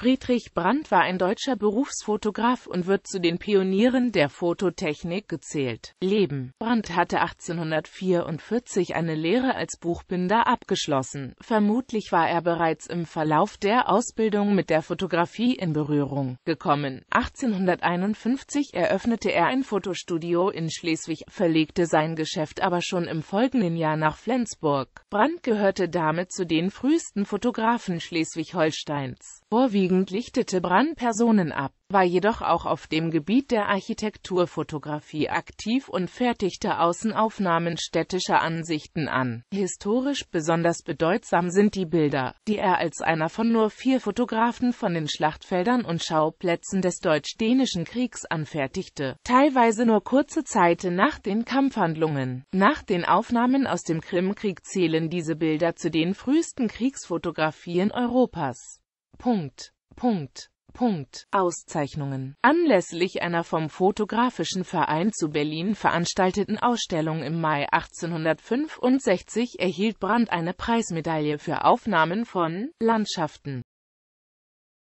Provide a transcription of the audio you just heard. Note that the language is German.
Friedrich Brandt war ein deutscher Berufsfotograf und wird zu den Pionieren der Fototechnik gezählt. Leben Brandt hatte 1844 eine Lehre als Buchbinder abgeschlossen. Vermutlich war er bereits im Verlauf der Ausbildung mit der Fotografie in Berührung gekommen. 1851 eröffnete er ein Fotostudio in Schleswig, verlegte sein Geschäft aber schon im folgenden Jahr nach Flensburg. Brandt gehörte damit zu den frühesten Fotografen Schleswig-Holsteins. Vorwiegend überwiegend lichtete Brann Personen ab, war jedoch auch auf dem Gebiet der Architekturfotografie aktiv und fertigte Außenaufnahmen städtischer Ansichten an. Historisch besonders bedeutsam sind die Bilder, die er als einer von nur vier Fotografen von den Schlachtfeldern und Schauplätzen des deutsch-dänischen Kriegs anfertigte, teilweise nur kurze Zeit nach den Kampfhandlungen. Nach den Aufnahmen aus dem Krimkrieg zählen diese Bilder zu den frühesten Kriegsfotografien Europas. Punkt. Punkt. Punkt. Auszeichnungen. Anlässlich einer vom Fotografischen Verein zu Berlin veranstalteten Ausstellung im Mai 1865 erhielt Brandt eine Preismedaille für Aufnahmen von Landschaften.